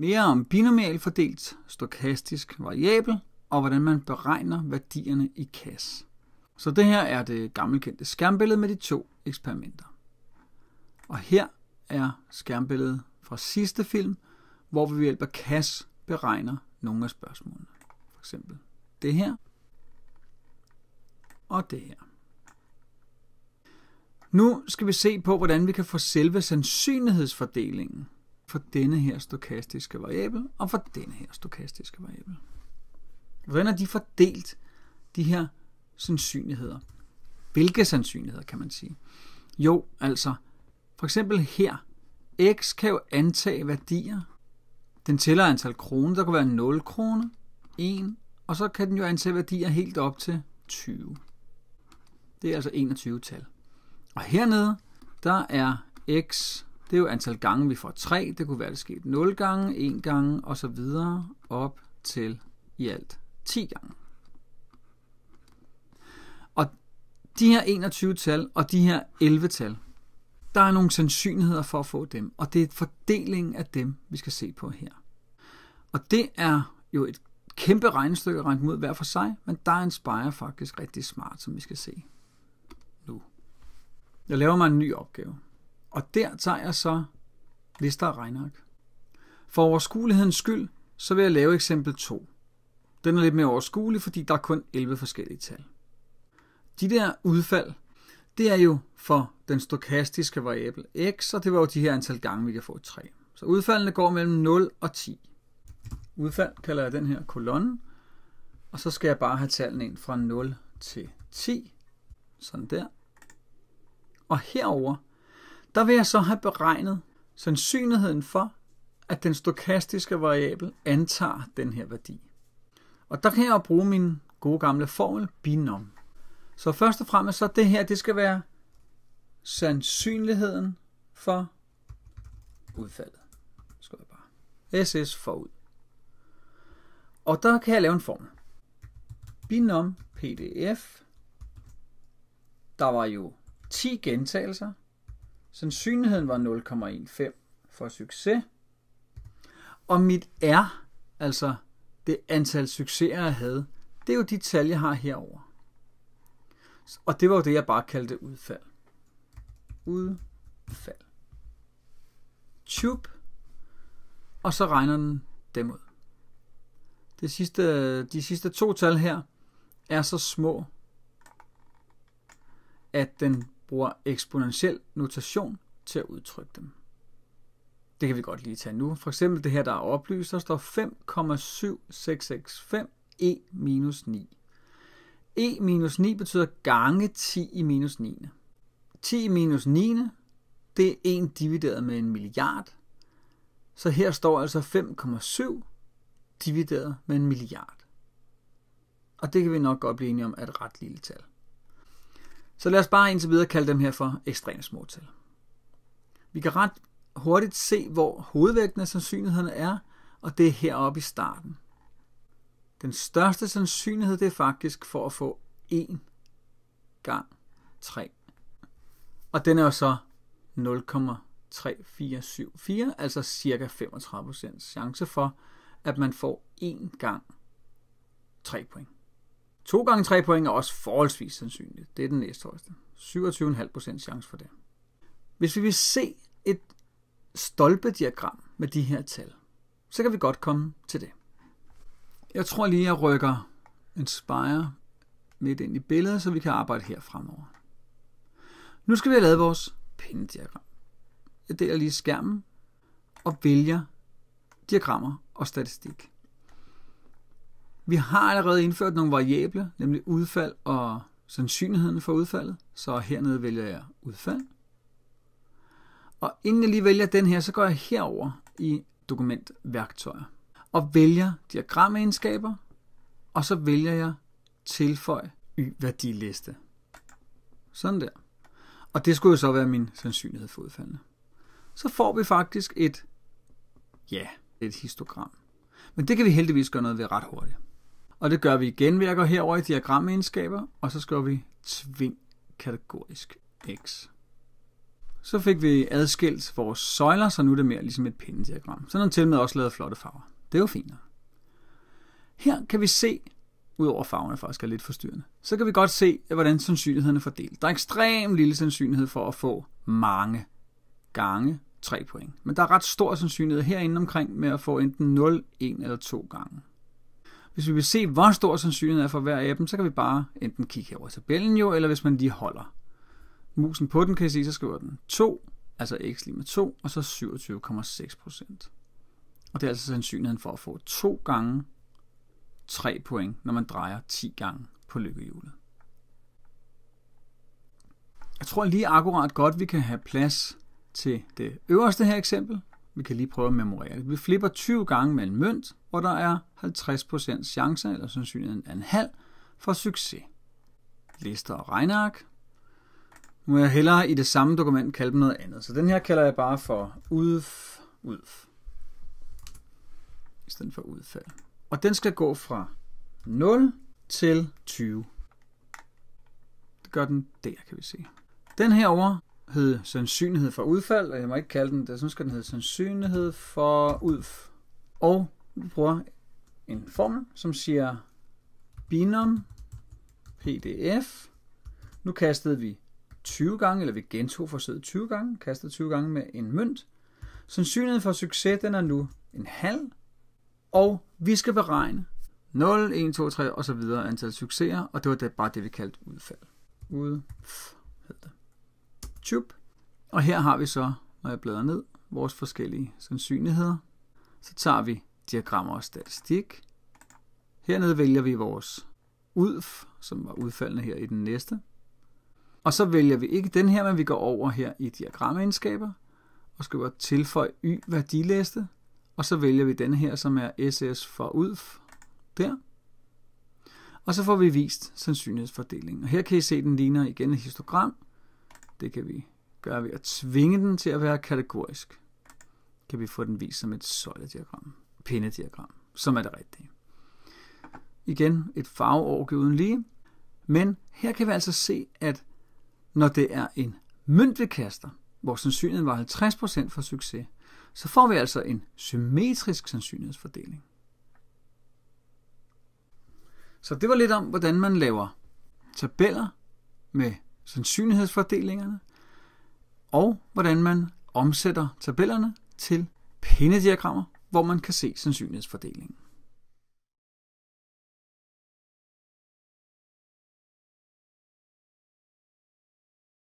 Mere om binomial fordelt stokastisk variabel og hvordan man beregner værdierne i CAS. Så det her er det gammelkendte skærmbillede med de to eksperimenter. Og her er skærmbilledet fra sidste film, hvor vi ved hjælp af CAS beregner nogle af spørgsmålene. For eksempel det her og det her. Nu skal vi se på, hvordan vi kan få selve sandsynlighedsfordelingen for denne her stokastiske variabel og for denne her stokastiske variabel. Hvordan er de fordelt, de her sandsynligheder? Hvilke sandsynligheder, kan man sige? Jo, altså, for eksempel her, x kan jo antage værdier. Den tæller antal kroner, der kan være 0 kroner, 1, og så kan den jo antage værdier helt op til 20. Det er altså 21 tal. Og hernede, der er x det er jo antal gange, vi får 3. Det kunne være, at det skete 0 gange, 1 gange og så videre op til i alt 10 gange. Og de her 21 tal og de her 11 tal, der er nogle sandsynligheder for at få dem, og det er fordelingen af dem, vi skal se på her. Og det er jo et kæmpe regnestykke rent mod ud hver for sig, men der er en spire faktisk rigtig smart, som vi skal se nu. Jeg laver mig en ny opgave. Og der tager jeg så lister og regnark. For overskuelighedens skyld, så vil jeg lave eksempel 2. Den er lidt mere overskuelig, fordi der er kun 11 forskellige tal. De der udfald, det er jo for den stokastiske variabel x, og det var jo de her antal gange, vi kan få 3. Så udfaldene går mellem 0 og 10. Udfald kalder jeg den her kolonne, og så skal jeg bare have tallene ind fra 0 til 10. Sådan der. Og herover der vil jeg så have beregnet sandsynligheden for, at den stokastiske variabel antager den her værdi. Og der kan jeg jo bruge min gode gamle formel binom. Så først og fremmest så det her, det skal være sandsynligheden for udfaldet. Skal jeg bare. SS forud. Og der kan jeg lave en formel. Binom pdf. Der var jo 10 gentagelser, Sandsynligheden var 0,15 for succes. Og mit R, altså det antal succeser, jeg havde, det er jo de tal, jeg har herover. Og det var jo det, jeg bare kaldte udfald. Udfald. Tube. Og så regner den dem ud. De sidste, de sidste to tal her er så små, at den bruger eksponentiel notation til at udtrykke dem. Det kan vi godt lige tage nu. For eksempel det her, der er oplyst, der står 5,7665 e minus 9. e minus 9 betyder gange 10 i minus 9. 10 i minus 9, det er 1 divideret med en milliard. Så her står altså 5,7 divideret med en milliard. Og det kan vi nok godt blive enige om er et ret lille tal. Så lad os bare indtil videre kalde dem her for ekstremt små tal. Vi kan ret hurtigt se, hvor hovedvægten af sandsynlighederne er, og det er heroppe i starten. Den største sandsynlighed det er faktisk for at få 1 gang 3. Og den er jo så 0,3474, altså cirka 35% chance for, at man får 1 gang 3 point. 2 gange 3 point er også forholdsvis sandsynligt. Det er den højeste. 27,5% chance for det. Hvis vi vil se et stolpediagram med de her tal, så kan vi godt komme til det. Jeg tror lige, jeg rykker en Inspire midt ind i billedet, så vi kan arbejde her fremover. Nu skal vi have lavet vores pindediagram. Jeg deler lige skærmen og vælger diagrammer og statistik. Vi har allerede indført nogle variable, nemlig udfald og sandsynligheden for udfaldet. Så hernede vælger jeg udfald. Og inden jeg lige vælger den her, så går jeg herover i dokumentværktøjer og vælger diagramegenskaber, og så vælger jeg tilføj y-værdiliste. Sådan der. Og det skulle jo så være min sandsynlighed for udfaldene. Så får vi faktisk et, ja, et histogram. Men det kan vi heldigvis gøre noget ved ret hurtigt. Og det gør vi igen ved at gå herover i diagramegenskaber, og så skriver vi tving kategorisk x. Så fik vi adskilt vores søjler, så nu er det mere ligesom et pindediagram. Så den har til med også lavet flotte farver. Det er jo fint. Her kan vi se, udover farverne faktisk er lidt forstyrrende, så kan vi godt se, hvordan sandsynligheden er fordelt. Der er ekstrem lille sandsynlighed for at få mange gange 3 point. Men der er ret stor sandsynlighed herinde omkring med at få enten 0, 1 eller 2 gange. Hvis vi vil se, hvor stor sandsynligheden er for hver af dem, så kan vi bare enten kigge over i tabellen jo, eller hvis man lige holder musen på den, kan I se, så skriver den 2, altså x lige med 2, og så 27,6 procent. Og det er altså sandsynligheden for at få to gange 3 point, når man drejer 10 gange på lykkehjulet. Jeg tror lige akkurat godt, vi kan have plads til det øverste her eksempel, vi kan lige prøve at memorere det. Vi flipper 20 gange med en mønt, hvor der er 50% chance, eller sandsynligheden er en halv, for succes. Lister og regneark. Nu må jeg hellere i det samme dokument kalde dem noget andet. Så den her kalder jeg bare for udf, udf. I stedet for udfald. Og den skal gå fra 0 til 20. Det gør den der, kan vi se. Den herover hedde sandsynlighed for udfald, og jeg må ikke kalde den det, så skal den hedde sandsynlighed for udf. Og vi bruger en formel, som siger binom pdf. Nu kastede vi 20 gange, eller vi gentog forsøget 20 gange, kastede 20 gange med en mønt. Sandsynligheden for succes, den er nu en halv, og vi skal beregne 0, 1, 2, 3 og så videre antal succeser, og det var det, bare det, vi kaldte udfald. Udfald. YouTube. Og her har vi så, når jeg bladrer ned, vores forskellige sandsynligheder. Så tager vi diagrammer og statistik. Hernede vælger vi vores udf, som var udfaldende her i den næste. Og så vælger vi ikke den her, men vi går over her i diagramegenskaber og skriver tilføj y værdiliste. Og så vælger vi den her, som er SS for udf, der. Og så får vi vist sandsynlighedsfordelingen. Og her kan I se, at den ligner igen et histogram. Det kan vi gøre ved at tvinge den til at være kategorisk. Kan vi få den vist som et søjlediagram, pindediagram, som er det rigtige. Igen et farveorke uden lige. Men her kan vi altså se, at når det er en mønt vi kaster, hvor sandsynligheden var 50% for succes, så får vi altså en symmetrisk sandsynlighedsfordeling. Så det var lidt om, hvordan man laver tabeller med sandsynlighedsfordelingerne, og hvordan man omsætter tabellerne til pindediagrammer, hvor man kan se sandsynlighedsfordelingen.